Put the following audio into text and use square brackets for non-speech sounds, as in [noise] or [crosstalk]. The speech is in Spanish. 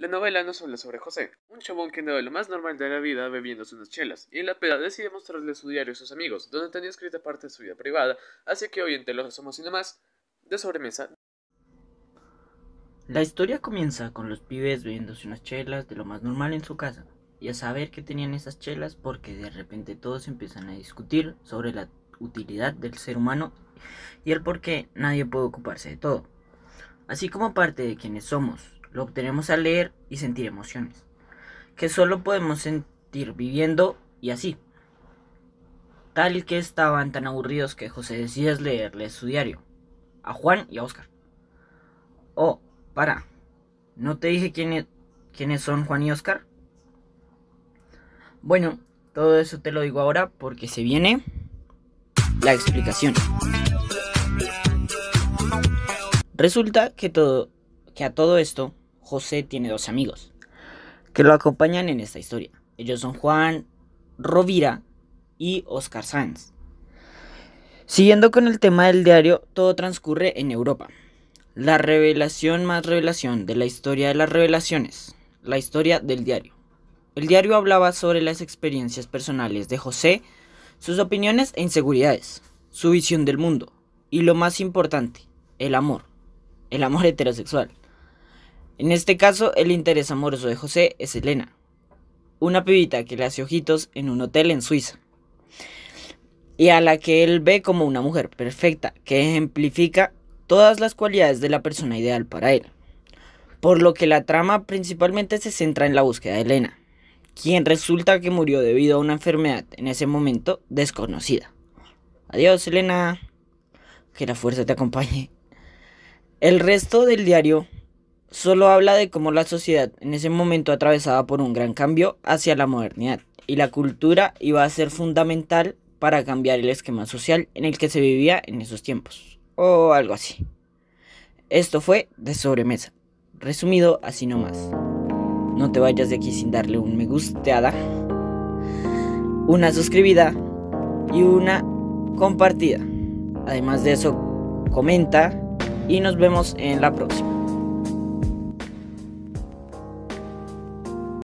La novela nos habla sobre José, un chabón que ve lo más normal de la vida bebiéndose unas chelas, y en la peda decide mostrarle su diario a sus amigos, donde tenía escrita parte de su vida privada, así que hoy en Te lo somos y más de sobremesa. La historia comienza con los pibes bebiéndose unas chelas de lo más normal en su casa, y a saber que tenían esas chelas porque de repente todos empiezan a discutir sobre la utilidad del ser humano y el por qué nadie puede ocuparse de todo. Así como parte de quienes somos lo obtenemos al leer y sentir emociones, que solo podemos sentir viviendo y así. Tal que estaban tan aburridos que José decías leerle su diario, a Juan y a Oscar. Oh, para, ¿no te dije quiénes, quiénes son Juan y Oscar? Bueno, todo eso te lo digo ahora porque se viene la explicación. Resulta que todo que a todo esto José tiene dos amigos que lo acompañan en esta historia. Ellos son Juan Rovira y Oscar Sanz. Siguiendo con el tema del diario, todo transcurre en Europa. La revelación más revelación de la historia de las revelaciones, la historia del diario. El diario hablaba sobre las experiencias personales de José, sus opiniones e inseguridades, su visión del mundo y lo más importante, el amor, el amor [laughs] heterosexual. En este caso, el interés amoroso de José es Elena, una pibita que le hace ojitos en un hotel en Suiza, y a la que él ve como una mujer perfecta, que ejemplifica todas las cualidades de la persona ideal para él. Por lo que la trama principalmente se centra en la búsqueda de Elena, quien resulta que murió debido a una enfermedad en ese momento desconocida. Adiós, Elena. Que la fuerza te acompañe. El resto del diario solo habla de cómo la sociedad en ese momento atravesaba por un gran cambio hacia la modernidad y la cultura iba a ser fundamental para cambiar el esquema social en el que se vivía en esos tiempos, o algo así. Esto fue de sobremesa, resumido así nomás. No te vayas de aquí sin darle un me gusteada, una suscribida y una compartida. Además de eso, comenta y nos vemos en la próxima.